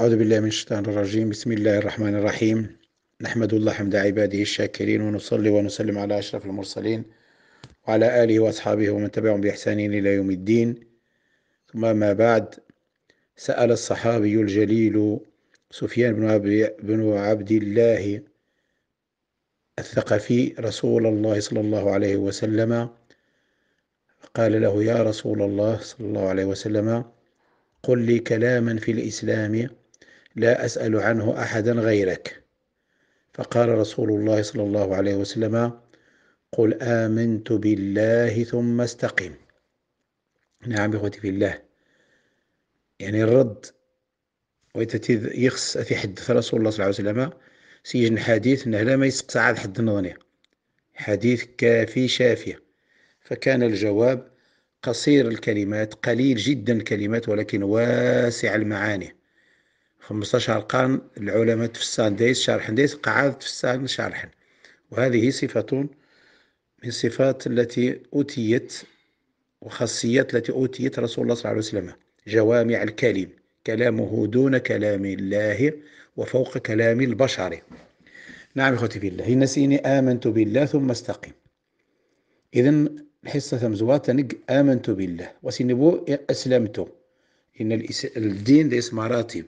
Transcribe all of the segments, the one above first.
أعوذ بالله من الشيطان الرجيم بسم الله الرحمن الرحيم نحمد الله حمد عباده الشاكرين ونصلي ونسلم على أشرف المرسلين وعلى آله وأصحابه ومن تبعهم بإحسان إلى يوم الدين ثم ما بعد سأل الصحابي الجليل سفيان بن عبد الله الثقفي رسول الله صلى الله عليه وسلم قال له يا رسول الله صلى الله عليه وسلم قل لي كلاما في الإسلام لا أسأل عنه أحدا غيرك فقال رسول الله صلى الله عليه وسلم قل آمنت بالله ثم استقم نعم إخوتي في الله يعني الرد ويتتذ يخص يتحدث رسول الله صلى الله عليه وسلم سيجن حديث انه لا ما يسقط عاد حد النظنية حديث كافي شافي فكان الجواب قصير الكلمات قليل جدا الكلمات ولكن واسع المعاني 15 قرن العلماء تفسان دايس شارحن دايس قعاد تفسان شارحن وهذه صفة من صفات التي أوتيت وخاصيات التي أوتيت رسول الله صلى الله عليه وسلم جوامع الكلم كلامه دون كلام الله وفوق كلام البشر نعم اخوتي في الله نسيني آمنت بالله ثم استقيم إذا الحصة ثمزوات آمنت بالله وسنبو أسلمت إن الدين ليس مراتب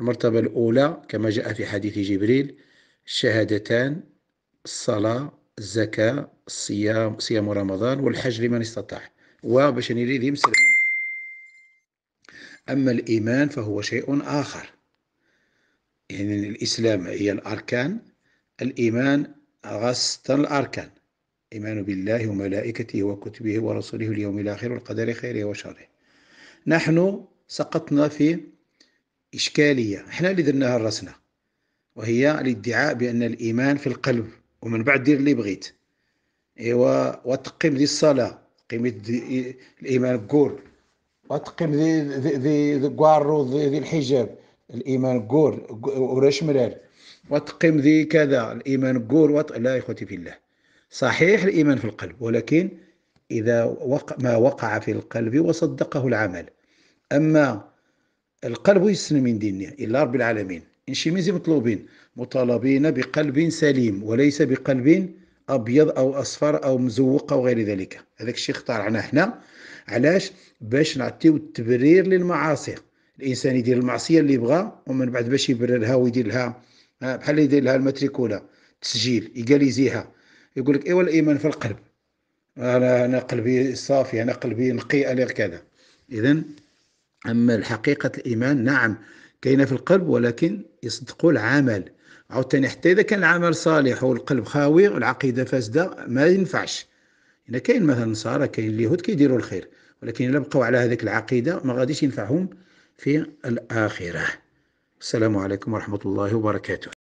المرتبة الأولى كما جاء في حديث جبريل الشهادتان الصلاة الزكاة الصيام صيام رمضان والحج لمن استطاع وباش نريد مسلم أما الإيمان فهو شيء آخر يعني الإسلام هي الأركان الإيمان غسط الأركان إيمان بالله وملائكته وكتبه ورسوله اليوم الآخر والقدر خيره وشره نحن سقطنا في إشكالية إحنا اللي درناها راسنا وهي الادعاء بأن الإيمان في القلب ومن بعد دير اللي بغيت إيوا وتقيم دي الصلاة قيمة الإيمان قول وتقيم ذي ذي ذي ذي الحجاب الإيمان قول وراش مرار وتقيم ذي كذا الإيمان قول وط... لا إخوتي في الله صحيح الإيمان في القلب ولكن إذا وق... ما وقع في القلب وصدقه العمل أما القلب يسن من ديننا إلا رب العالمين إن شي ميزي مطلوبين مطالبين بقلب سليم وليس بقلب أبيض أو أصفر أو مزوق أو غير ذلك هذاك الشيء اخترعناه حنا علاش باش نعطيو التبرير للمعاصي الإنسان يدير المعصية اللي يبغى ومن بعد باش يبررها ويدير لها آه، بحال اللي يدير لها الماتريكولا تسجيل يقاليزيها يقول لك ايوا الايمان في القلب انا انا قلبي صافي انا قلبي نقي انا كذا اذا أما الحقيقة الإيمان نعم كاينة في القلب ولكن يصدقوا العمل عاوتاني حتى إذا كان العمل صالح والقلب خاوي والعقيدة فاسدة ما ينفعش هنا كاين مثلا النصارى كاين اليهود كيديروا الخير ولكن إلا بقاو على هذيك العقيدة ما غاديش ينفعهم في الآخرة السلام عليكم ورحمة الله وبركاته